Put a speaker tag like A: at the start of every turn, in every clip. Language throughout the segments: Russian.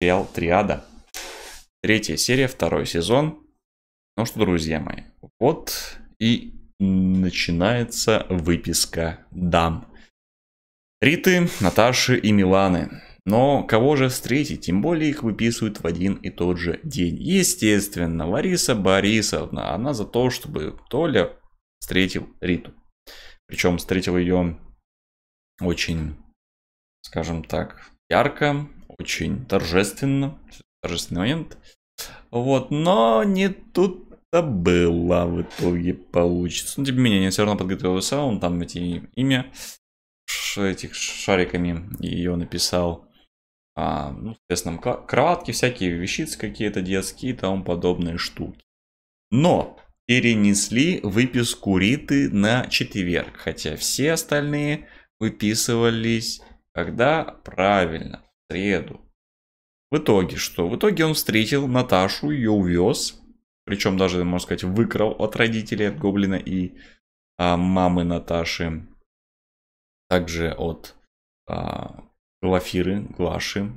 A: сериал «Триада». Третья серия, второй сезон. Ну что, друзья мои, вот и начинается выписка дам. Риты, Наташи и Миланы. Но кого же встретить, тем более их выписывают в один и тот же день. Естественно, Лариса Борисовна, она за то, чтобы Толя встретил Риту. Причем встретил ее очень, скажем так, ярко, очень торжественно. Торжественный момент. Вот, но не тут-то было в итоге получится. Но ну, тем не менее, я все равно подготовился, он там эти имя этих шариками ее написал. А, ну, соответственно, кроватки всякие, вещицы какие-то детские и тому подобные штуки. Но перенесли выписку Риты на четверг, хотя все остальные выписывались когда правильно среду. В итоге что? В итоге он встретил Наташу, ее увез. Причем даже, можно сказать, выкрал от родителей, от Гоблина и а, мамы Наташи. Также от а, Глафиры, Глаши.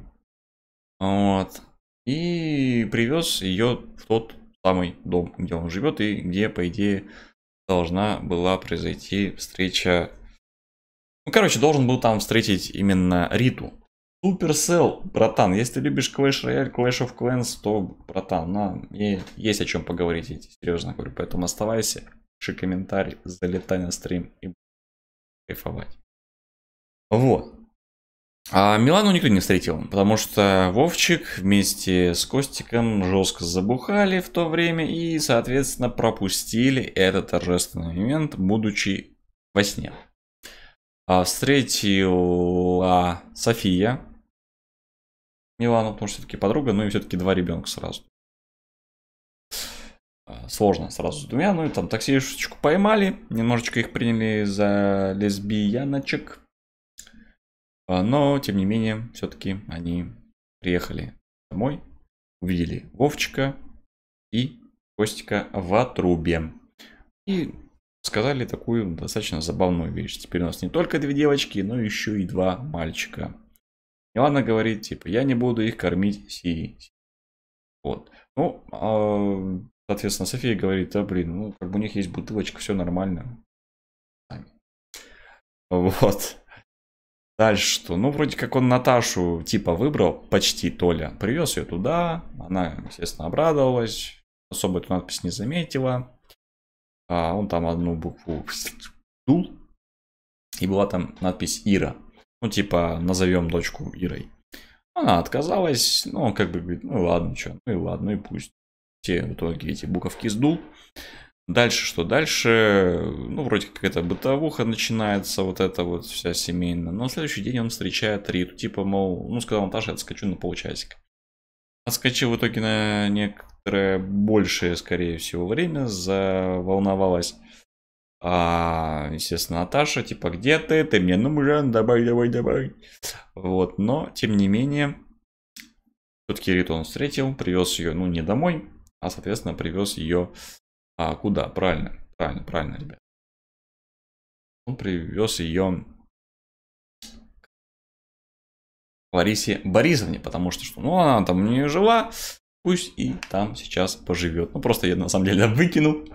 A: Вот. И привез ее в тот самый дом, где он живет и где, по идее, должна была произойти встреча. Ну, короче, должен был там встретить именно Риту, Суперсел, братан, если ты любишь Clash Royale, Clash of Clans, то, братан, на, мне есть о чем поговорить, я тебе серьезно говорю, поэтому оставайся, пиши комментарий, залетай на стрим и кайфовать. Вот. А Милану никто не встретил, потому что Вовчик вместе с Костиком жестко забухали в то время и, соответственно, пропустили этот торжественный момент, будучи во сне. А встретила София, Милану, потому что все-таки подруга, ну и все-таки два ребенка сразу. А, сложно сразу с двумя, ну и там таксишечку поймали, немножечко их приняли за лесбияночек, а, но, тем не менее, все-таки они приехали домой, увидели Вовчика и Костика в трубе. И сказали такую достаточно забавную вещь. Теперь у нас не только две девочки, но еще и два мальчика. И ладно говорит, типа, я не буду их кормить си. Вот. Ну, а, соответственно, София говорит, да, блин, ну, как бы у них есть бутылочка, все нормально. Вот. Дальше что? Ну, вроде как он Наташу типа выбрал, почти Толя. Привез ее туда, она, естественно, обрадовалась, особо эту надпись не заметила. А он там одну букву дул, и была там надпись Ира. Ну, типа, назовем дочку Ирой. Она отказалась, ну, как бы говорит, ну ладно, что, ну и ладно, и пусть. Все в итоге эти буковки сдул. Дальше что? Дальше, ну, вроде как это бытовуха начинается, вот это вот вся семейная. Но на следующий день он встречает Риту, типа, мол, ну, сказал Наташа, отскочу на полчасика. Отскочил в итоге на некоторое большее, скорее всего, время, заволновалась а, естественно, Наташа, типа, где ты? Ты мне Ну, нужен, давай, давай, давай. Вот, но, тем не менее, все-таки Риту он встретил, привез ее, ну, не домой, а, соответственно, привез ее а, куда? Правильно, правильно, правильно, ребят. Он привез ее к Ларисе Борисовне, потому что, что ну, она там не жила, пусть и там сейчас поживет. Ну, просто я на самом деле выкинул,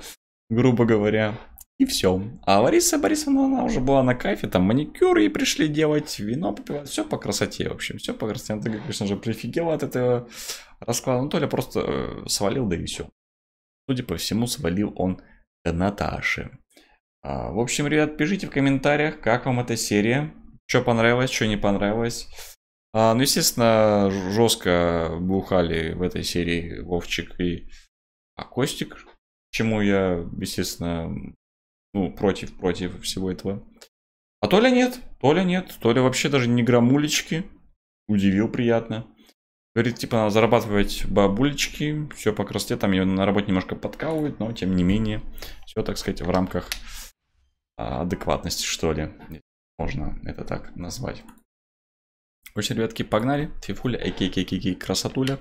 A: грубо говоря. И все. А Лариса Борисовна, она уже была на кайфе, там маникюр ей пришли делать, вино попивать, все по красоте, в общем, все по красоте. Наталья, конечно же, прифигела от этого расклада. ну Анатолий просто э, свалил, да и все. Судя по всему, свалил он до Наташи. А, в общем, ребят, пишите в комментариях, как вам эта серия, что понравилось, что не понравилось. А, ну, естественно, жестко бухали в этой серии Вовчик и а Костик, чему я, естественно, ну, против, против всего этого. А то ли нет, то ли нет, то ли вообще даже не грамулечки. Удивил приятно. Говорит, типа, надо зарабатывать бабулечки, все по красоте, там ее на работе немножко подкалывают, но тем не менее, все, так сказать, в рамках а, адекватности, что ли. Можно это так назвать. Очень, ребятки, погнали. Фифуля, экей-кей-кей-кей, красотуля.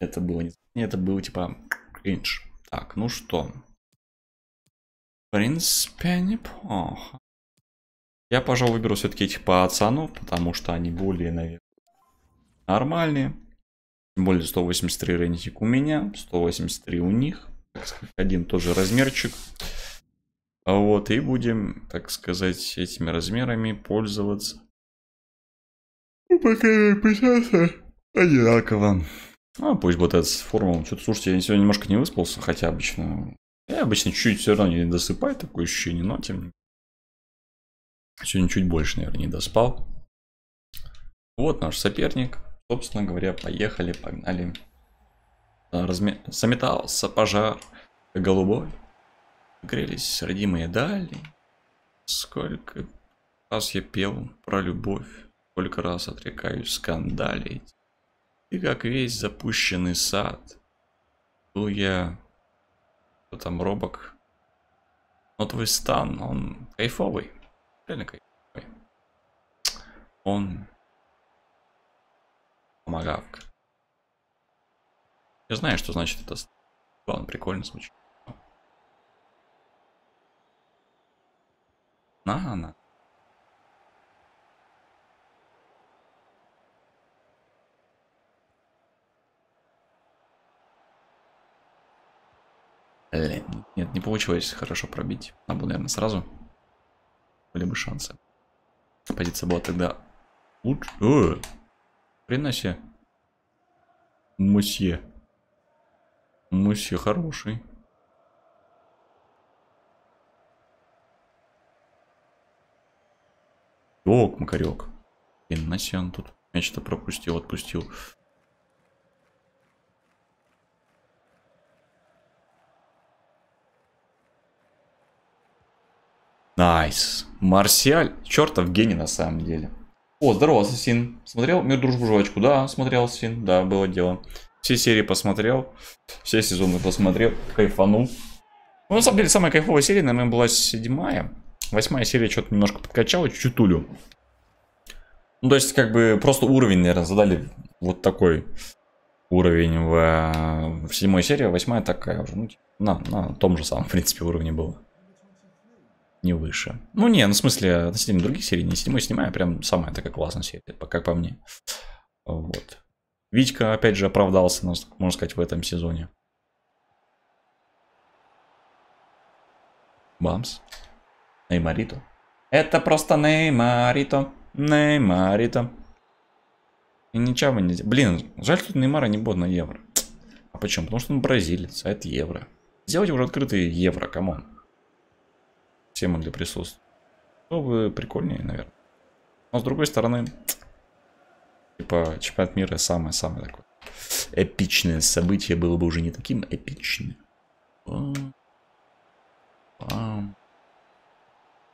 A: Это было не... Это было, типа, кринж. Так, ну что, принципе, неплохо. Я, пожалуй, выберу все-таки этих пацанов, потому что они более, наверное, нормальные. Тем более 183 рейтинг у меня, 183 у них. Так сказать, один тоже размерчик. А вот, и будем, так сказать, этими размерами пользоваться. Пока я писался. одинаково. А, ну, пусть будет этот с формулом. Что-то, слушайте, я сегодня немножко не выспался, хотя обычно я обычно чуть все равно не досыпаю, такое ощущение, но тем не менее. Сегодня чуть больше, наверное, не доспал. Вот наш соперник. Собственно говоря, поехали, погнали. А, разме... Заметался пожар голубой. Грелись родимые дали. Сколько раз я пел про любовь. Сколько раз отрекаюсь скандалить. И как весь запущенный сад. Был я кто там робок. Но ну, твой стан, он кайфовый. Реально кайфовый. Он помогавка. Я знаю, что значит это Он прикольно звучит. На, на. Блин, э, нет, не получилось хорошо пробить. Надо было, наверное, сразу. Были бы шансы. Позиция была тогда лучше. Э, приноси. Мусье. Мусье хороший. Ок, Макарек. Приноси он тут. Я что-то пропустил, отпустил. Найс. Марсиаль. Чертов гений на самом деле. О, здорово, Ассасин. Смотрел Мир, Дружбу, Жвачку? Да, смотрел, Ассасин. Да, было дело. Все серии посмотрел. Все сезоны посмотрел. Кайфанул. Ну, на самом деле, самая кайфовая серия, наверное, была седьмая. Восьмая серия что-то немножко подкачала, чуть-чуть улю. Ну, то есть, как бы, просто уровень, наверное, задали вот такой уровень в, в седьмой серии, а восьмая такая уже. Ну, типа, на, на том же самом, в принципе, уровне было не выше. Ну не, ну в смысле, относительно других серий, не седьмой снимаю, прям самая такая классная серия, как по мне. Вот. Витька, опять же, оправдался, можно сказать, в этом сезоне. Бамс. Неймарито. Это просто Неймарито. Неймарито. И ничего вы не... Блин, жаль, что Неймара не будет на евро. А почему? Потому что он бразилец, а это евро. Сделайте уже открытые евро, камон тема для присутствия. Ну, бы прикольнее, наверное. Но с другой стороны, типа, чемпионат мира самое-самое такое. Эпичное событие было бы уже не таким эпичным.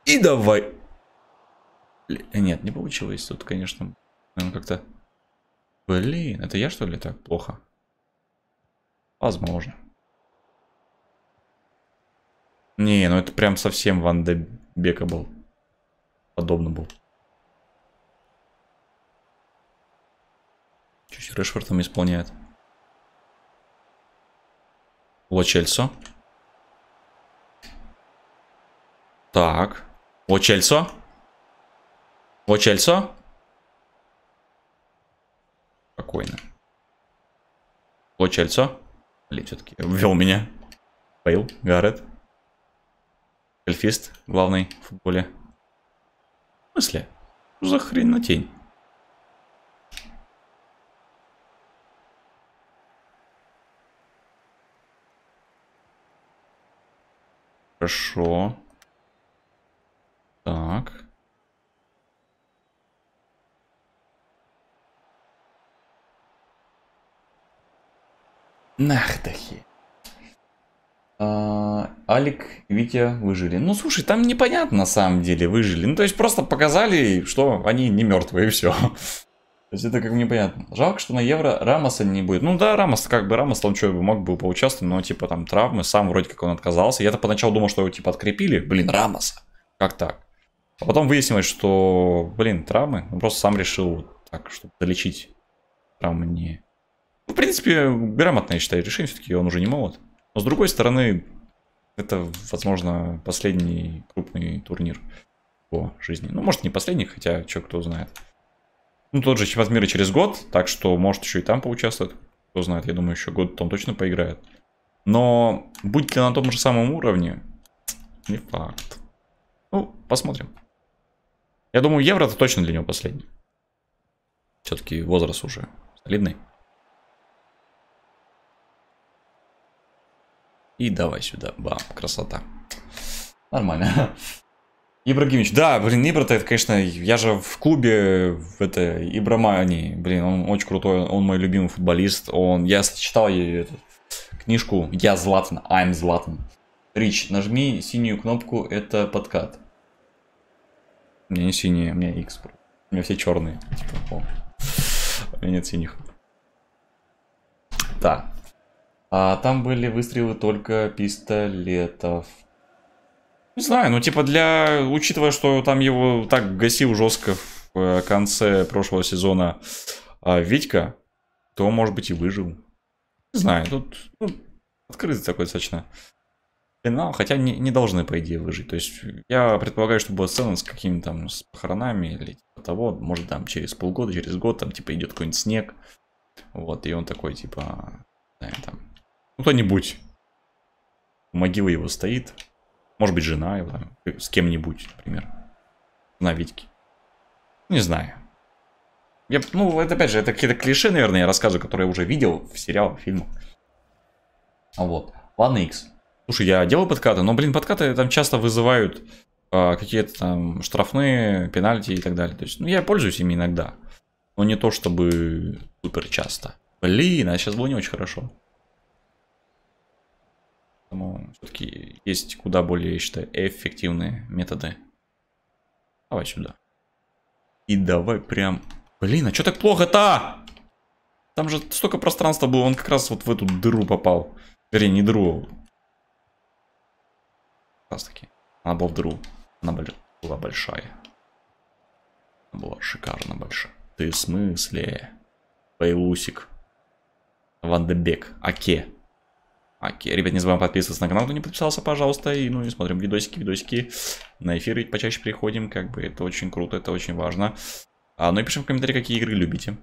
A: И давай. Нет, не получилось. Тут, конечно, как-то... Блин, это я что ли так плохо? Возможно. Не, ну это прям совсем Ван де Бека был. Подобно был. Чуть Решфорд там исполняет. Лочельсо. Так. Лочельсо. Лочельсо. Спокойно. Лочельсо. Блин, все-таки ввел меня. Фейл, Гаррет. Эльфист главный в футболе. В смысле? Что за хрен на тень? Хорошо. Так. Нахтахи. А, Алик, Витя выжили. Ну, слушай, там непонятно на самом деле выжили. Ну, то есть просто показали, что они не мертвые и все. То есть это как бы непонятно. Жалко, что на Евро Рамоса не будет. Ну да, Рамос, как бы Рамос там что бы мог бы поучаствовать, но типа там травмы, сам вроде как он отказался. Я-то поначалу думал, что его типа открепили. Блин, Рамоса. Как так? А потом выяснилось, что, блин, травмы. Он просто сам решил вот так, чтобы долечить травмы не... Ну, в принципе, грамотное, я считаю, решение. Все-таки он уже не молод. Но с другой стороны, это, возможно, последний крупный турнир по жизни. Ну, может, не последний, хотя, что кто знает. Ну, тот же чемпионат мира через год, так что, может, еще и там поучаствовать, Кто знает, я думаю, еще год там точно поиграет. Но будет ли на том же самом уровне, не факт. Ну, посмотрим. Я думаю, евро это точно для него последний. Все-таки возраст уже солидный. И давай сюда. Бам, красота. Нормально. Ибрагимович, да, блин, ибра это, конечно, я же в клубе, в это, Ибрамани, блин, он очень крутой, он мой любимый футболист, он, я читал ей эту книжку «Я Златан», «I'm Златан». Рич, нажми синюю кнопку, это подкат. У меня не синие, у меня X. У меня все черные. Типа, о. У меня нет синих. Так, а там были выстрелы только пистолетов. Не знаю, ну типа для... Учитывая, что там его так гасил жестко в э, конце прошлого сезона а, Витька, то, может быть, и выжил. Не знаю, тут ну, открытый такой достаточно финал, хотя не, не должны, по идее, выжить. То есть я предполагаю, что была сцена с какими-то там с похоронами или типа того, может там через полгода, через год там типа идет какой-нибудь снег, вот, и он такой типа, знаю, там, ну, кто-нибудь. Могила его стоит. Может быть, жена его там. С кем-нибудь, например. На Витьке. Не знаю. Я, ну, это опять же, это какие-то клише, наверное, я рассказываю, которые я уже видел в сериалах, в фильмах. А вот. Ладно, X. Слушай, я делал подкаты, но, блин, подкаты там часто вызывают э, какие-то там штрафные, пенальти и так далее. То есть, ну, я пользуюсь ими иногда. Но не то чтобы супер часто. Блин, а сейчас было не очень хорошо. Поэтому все-таки есть куда более, я считаю, эффективные методы. Давай сюда. И давай прям... Блин, а что так плохо-то? Там же столько пространства было, он как раз вот в эту дыру попал. Вернее, не дыру. Как раз таки. Она была в дыру. Она была большая. Она была шикарно большая. Ты в смысле? Пейлусик. Вандебек. Аке. Окей, ребят, не забываем подписываться на канал, кто не подписался, пожалуйста. И, ну, и смотрим видосики, видосики. На эфиры почаще приходим, как бы это очень круто, это очень важно. А, ну и пишем в комментарии, какие игры любите.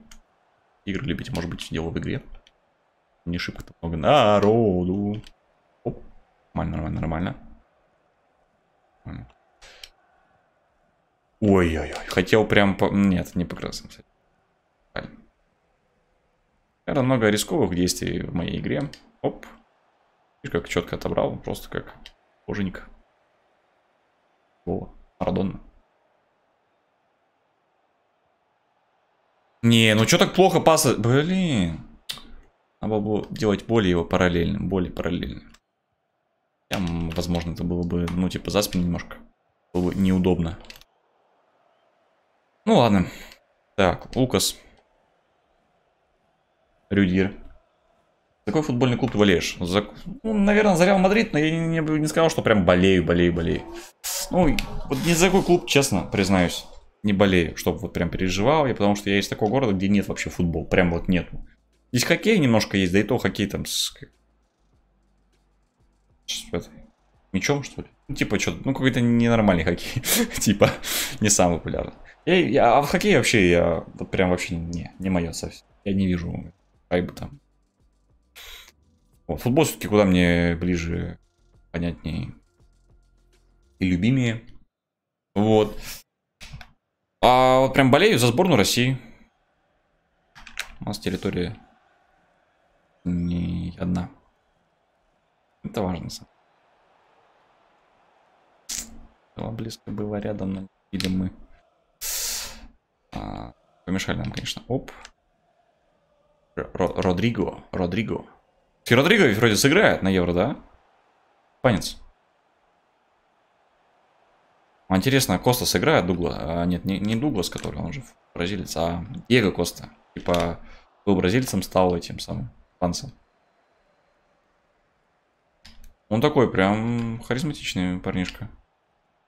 A: Игры любите, может быть, дело в игре. Не шибко-то много народу. Оп. Нормально, нормально, нормально. Ой-ой-ой, хотел прям... По... Нет, не по красным. Это много рисковых действий в моей игре. Оп. Видишь, как четко отобрал, просто как боженька. О, Марадонна. Не, ну что так плохо паса? Блин. Надо было делать более его параллельным, более параллельным. Там, возможно, это было бы, ну, типа, за спину немножко. Было бы неудобно. Ну, ладно. Так, Лукас. Рюдир. Какой футбольный клуб ты болеешь? За... Ну, наверное, за Реал Мадрид, но я не, не, не сказал, что прям болею, болею, болею. Ну, вот ни за какой клуб, честно, признаюсь, не болею, чтобы вот прям переживал. Я потому что я из такого города, где нет вообще футбол, прям вот нет. Здесь хоккей немножко есть, да и то хоккей там с... Это, мечом, что ли? Ну, типа, что ну, какой-то ненормальный хоккей. типа, не самый популярный. Я, я, а в хоккей вообще, я вот прям вообще не, не мое совсем. Я не вижу хайбы там. Футбол все-таки куда мне ближе, понятнее и любимее. Вот. А вот прям болею за сборную России. У нас территория не одна. Это важно. Было близко, было рядом, или мы. А, помешали нам, конечно. Оп. Р Родриго, Родриго. Родриго вроде сыграет на Евро, да? Панец. А интересно, Коста сыграет Дугла? А, нет, не, не Дуглас, который, он же бразилец, а Диего Коста. Типа, был бразильцем, стал этим самым танцем. Он такой прям харизматичный парнишка.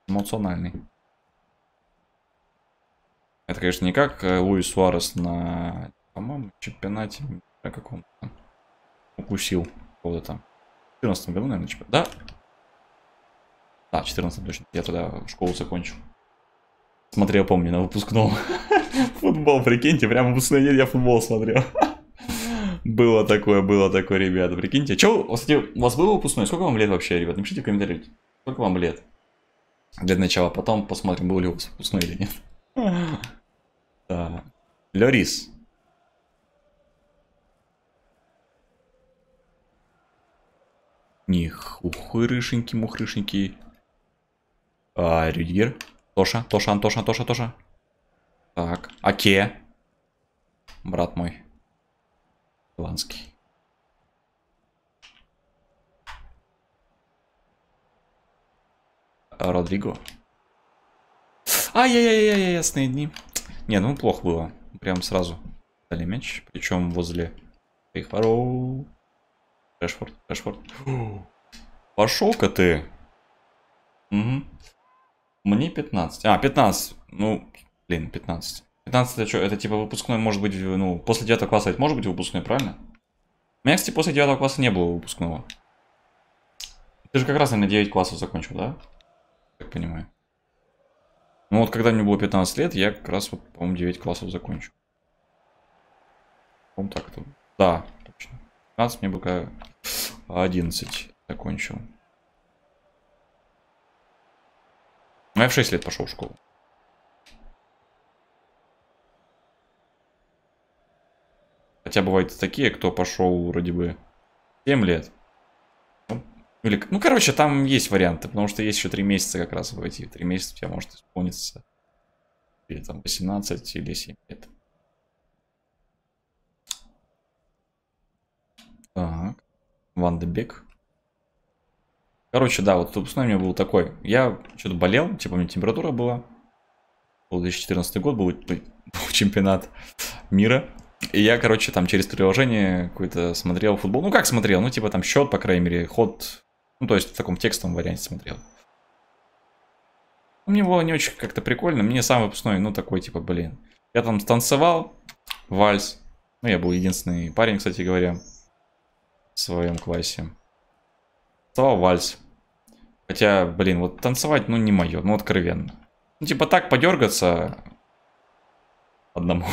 A: Эмоциональный. Это, конечно, не как э, Луис Суарес на, по-моему, чемпионате каком-то укусил кого-то там. В 14 году, наверное, ЧП. Типа, да? Да, в 14 точно. Я тогда школу закончил. Смотрел, помню, на выпускном. футбол, прикиньте, прямо выпускной день я футбол смотрел. было такое, было такое, ребята, прикиньте. Че, кстати, у вас было выпускной? Сколько вам лет вообще, ребят? Напишите в комментариях. Сколько вам лет? Для начала, потом посмотрим, был ли у вас выпускной или нет. Да. Лорис. них ухрышеньки, мухрышеньки. А, Рюдигер. Тоша, Тоша, Антоша, Тоша, Тоша. Так, Аке. Брат мой. иванский Родриго. Ай-яй-яй-яй, ясные дни. Не, ну плохо было. Прям сразу дали мяч. Причем возле их ворот. Эшфорд, Эшфорд. Пошел-ка ты. Угу. Мне 15. А, 15. Ну, блин, 15. 15 это что? Это типа выпускной может быть, ну, после 9 класса это может быть выпускной, правильно? У меня, кстати, после 9 класса не было выпускного. Ты же как раз, на 9 классов закончил, да? Как понимаю. Ну вот, когда мне было 15 лет, я как раз, вот, по-моему, 9 классов закончил. по так то Да, 15, мне пока 11 закончил. А я в 6 лет пошел в школу. Хотя бывают такие, кто пошел вроде бы 7 лет. Ну, или, ну, короче, там есть варианты, потому что есть еще 3 месяца как раз обойти. 3 месяца у тебя может исполниться или там 18 или 7 лет. Так. Ван де Бек. Короче, да, вот выпускной у меня был такой. Я что-то болел, типа у меня температура была. 2014 год был, был чемпионат мира. И я, короче, там через приложение какое то смотрел футбол. Ну как смотрел? Ну типа там счет, по крайней мере, ход. Ну то есть в таком текстовом варианте смотрел. Ну, мне было не очень как-то прикольно. Мне сам выпускной, ну такой типа, блин. Я там станцевал вальс. Ну я был единственный парень, кстати говоря в своем классе. стал вальс. Хотя, блин, вот танцевать, ну, не мое, ну, откровенно. Ну, типа так подергаться одному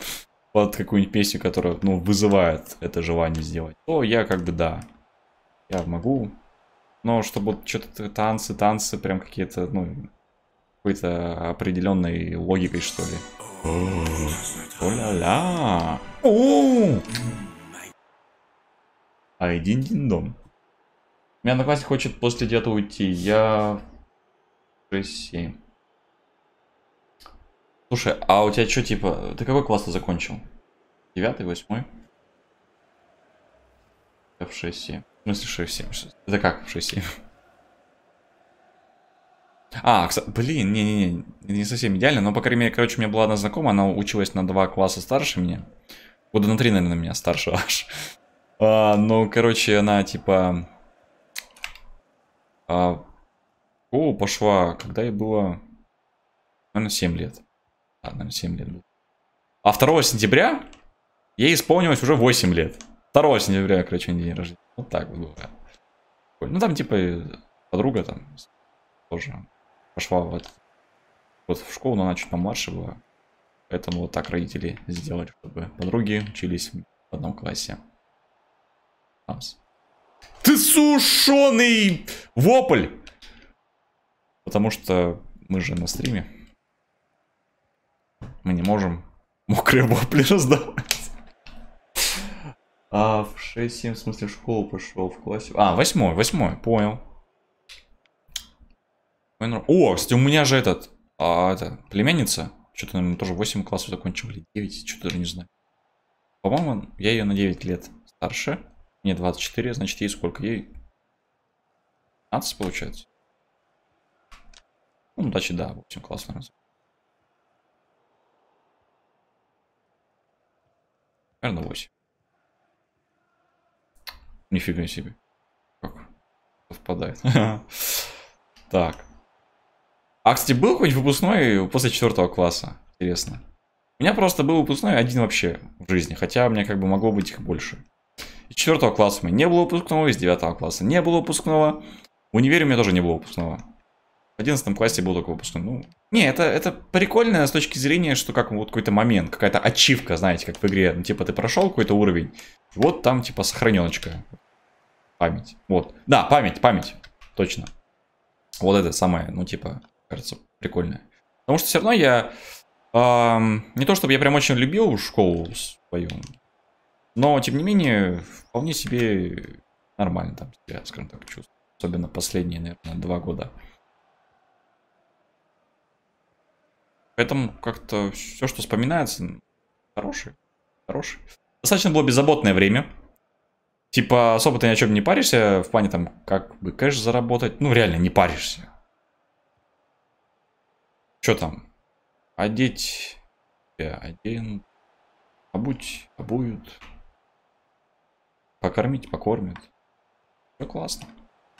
A: под какую-нибудь песню, которая, ну, вызывает это желание сделать, то я как бы, да, я могу. Но чтобы вот что-то танцы, танцы, прям какие-то, ну, какой-то определенной логикой, что ли. О-ля-ля! А иди дин дом. Меня на классе хочет после девятого уйти. Я... 6-7. Слушай, а у тебя что, типа, ты какой класс ты закончил? Девятый, восьмой? F6-7. В смысле 6-7? Это как 6-7? А, блин, не-не-не, не совсем идеально, но, по крайней мере, короче, у меня была одна знакомая, она училась на два класса старше меня. Года на три, наверное, на меня старше аж. А, ну, короче, она типа... А, о, пошла, когда ей было... Наверное, 7 лет. А, наверное, 7 лет было. А 2 сентября ей исполнилось уже 8 лет. 2 сентября, короче, день рождения. Вот так вот бывает. Ну, там, типа, подруга там тоже пошла в, вот в школу, но она чуть помладше была. Поэтому вот так родители сделали, чтобы подруги учились в одном классе. Ты сушеный вопль! Потому что мы же на стриме. Мы не можем мокрые вопли раздавать. А в 6-7 в смысле школу пошел, в классе... А, восьмой, восьмой, понял. Ну, о, кстати, у меня же этот, а, это, племянница, что-то, наверное, тоже 8 классов закончил, или 9, что-то даже не знаю. По-моему, я ее на 9 лет старше. Не 24, значит ей сколько? Ей 15 получается. Ну, удачи, да, 8 классно раз. Наверное, 8. Нифига себе. Как совпадает. Так. А, кстати, был какой-нибудь выпускной после четвертого класса? Интересно. У меня просто был выпускной один вообще в жизни, хотя у меня как бы могло быть их больше. Из 4 класса у меня не было выпускного, из 9 класса не было выпускного. В универе у меня тоже не было выпускного. В 11 классе был только выпускной. Ну, не, это, это прикольно с точки зрения, что как вот какой-то момент, какая-то ачивка, знаете, как в игре. Ну, типа ты прошел какой-то уровень, вот там типа сохраненочка. Память. Вот. Да, память, память. Точно. Вот это самое, ну типа, кажется, прикольное. Потому что все равно я... Эм, не то чтобы я прям очень любил школу свою, но, тем не менее, вполне себе нормально там себя, скажем так, чувствую. Особенно последние, наверное, два года. Поэтому как-то все, что вспоминается, хорошее. Хорошее. Достаточно было беззаботное время. Типа, особо ты ни о чем не паришься, в плане там, как бы кэш заработать. Ну, реально, не паришься. Что там? Одеть, оденут, обуть, обуют. Покормить, покормят. Все ну, классно.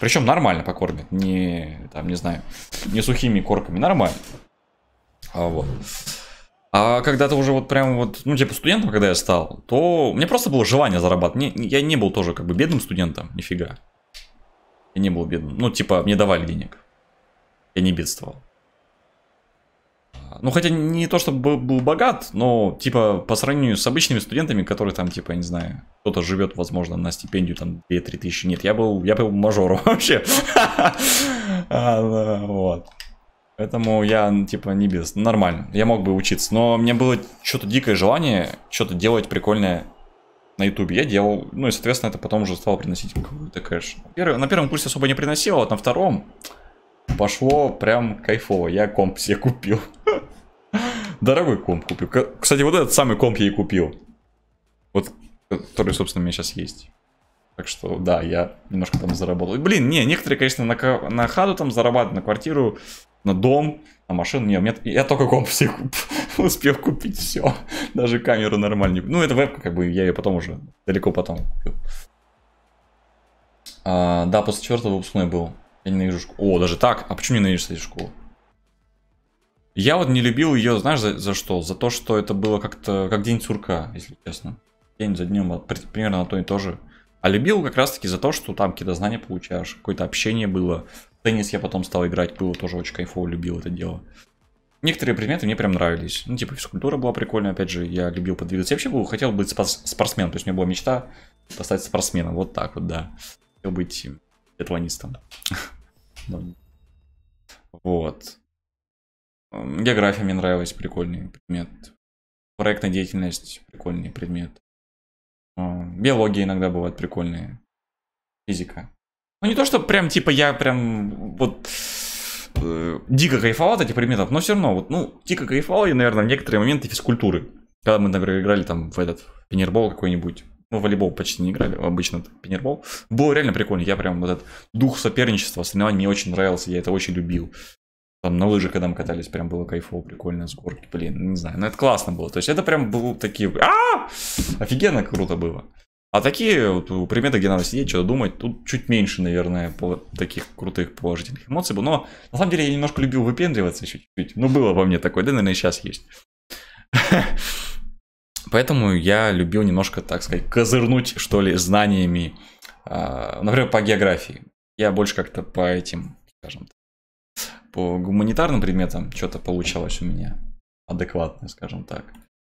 A: Причем нормально покормят. Не, там, не знаю, не сухими корками. Нормально. А вот. А когда то уже вот прям вот, ну, типа студентом, когда я стал, то мне просто было желание зарабатывать. я не был тоже как бы бедным студентом, нифига. Я не был бедным. Ну, типа, мне давали денег. Я не бедствовал. Ну, хотя не то, чтобы был богат, но, типа, по сравнению с обычными студентами, которые там, типа, я не знаю, кто-то живет, возможно, на стипендию там 2-3 тысячи. Нет, я был, я был мажором вообще. А, вот. Поэтому я, типа, не без. Нормально. Я мог бы учиться. Но у меня было что-то дикое желание, что-то делать прикольное на ютубе. Я делал. Ну и, соответственно, это потом уже стало приносить какой-то кэш. На первом курсе особо не приносило, а вот на втором пошло прям кайфово. Я комп себе купил. Дорогой комп купил. Кстати, вот этот самый комп я и купил. Вот, который, собственно, у меня сейчас есть. Так что, да, я немножко там заработал. Блин, не, некоторые, конечно, на, на хаду там зарабатывают, на квартиру, на дом, на машину. Не, у меня, я только комп все куп, успел купить все. Даже камеру нормально. Ну, это вебка, как бы, я ее потом уже, далеко потом купил. А, да, после четвертого выпускной был. Я ненавижу школу. О, даже так? А почему ненавидишь, кстати, школу? Я вот не любил ее, знаешь, за, за что? За то, что это было как-то как день сурка, если честно. День за днем, примерно на то и то же. А любил как раз-таки за то, что там какие-то знания получаешь, какое-то общение было. Теннис я потом стал играть, было тоже очень кайфово, любил это дело. Некоторые предметы мне прям нравились. Ну, типа, физкультура была прикольная, опять же, я любил подвигаться. Я вообще был, хотел быть спас- спортсменом, то есть у меня была мечта стать спортсменом, вот так вот, да. Хотел быть биатлонистом. Вот. Эм, география мне нравилась, прикольный предмет. Проектная деятельность, прикольный предмет. Эм, биология иногда бывает прикольная. Физика. Ну не то, что прям типа я прям вот э, дико кайфовал от этих предметов, но все равно вот, ну, дико кайфовал я, наверное, в некоторые моменты физкультуры. Когда мы, например, играли там в этот в пинербол какой-нибудь. Ну, волейбол почти не играли, обычно пинербол. Было реально прикольно. Я прям вот этот дух соперничества, соревнований мне очень нравился, я это очень любил. Там на лыжах, когда мы катались, прям было кайфово, прикольно, с горки, блин, не знаю, но ну, это классно было. То есть это прям был такие, а офигенно круто было. А такие вот у примета, где надо сидеть, что-то думать, тут чуть меньше, наверное, по таких крутых положительных эмоций было. Но на самом деле я немножко любил выпендриваться чуть-чуть. Ну, было во мне такое, да, наверное, и сейчас есть. Поэтому я любил немножко, так сказать, козырнуть, что ли, знаниями, а, например, по географии. Я больше как-то по этим, скажем по гуманитарным предметам что-то получалось у меня адекватно, скажем так.